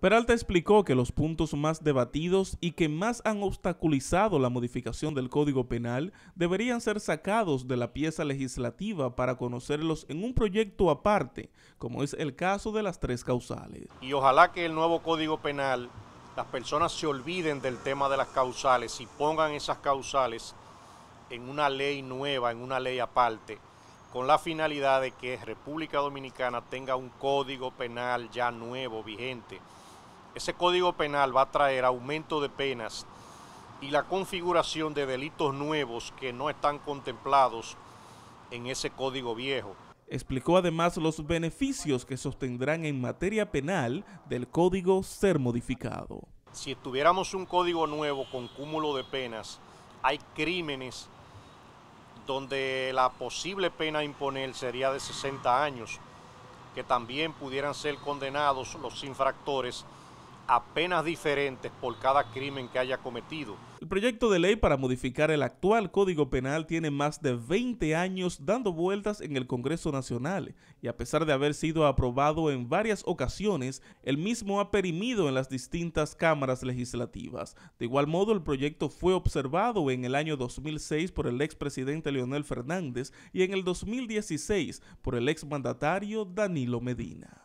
Peralta explicó que los puntos más debatidos y que más han obstaculizado la modificación del Código Penal deberían ser sacados de la pieza legislativa para conocerlos en un proyecto aparte, como es el caso de las tres causales. Y ojalá que el nuevo Código Penal, las personas se olviden del tema de las causales y pongan esas causales en una ley nueva, en una ley aparte, con la finalidad de que República Dominicana tenga un Código Penal ya nuevo, vigente ese código penal va a traer aumento de penas y la configuración de delitos nuevos que no están contemplados en ese código viejo. Explicó además los beneficios que sostendrán en materia penal del código ser modificado. Si tuviéramos un código nuevo con cúmulo de penas, hay crímenes donde la posible pena imponer sería de 60 años, que también pudieran ser condenados los infractores apenas diferentes por cada crimen que haya cometido. El proyecto de ley para modificar el actual Código Penal tiene más de 20 años dando vueltas en el Congreso Nacional y a pesar de haber sido aprobado en varias ocasiones, el mismo ha perimido en las distintas cámaras legislativas. De igual modo, el proyecto fue observado en el año 2006 por el expresidente Leonel Fernández y en el 2016 por el exmandatario Danilo Medina.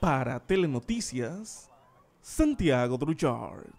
Para Telenoticias, Santiago Truchard.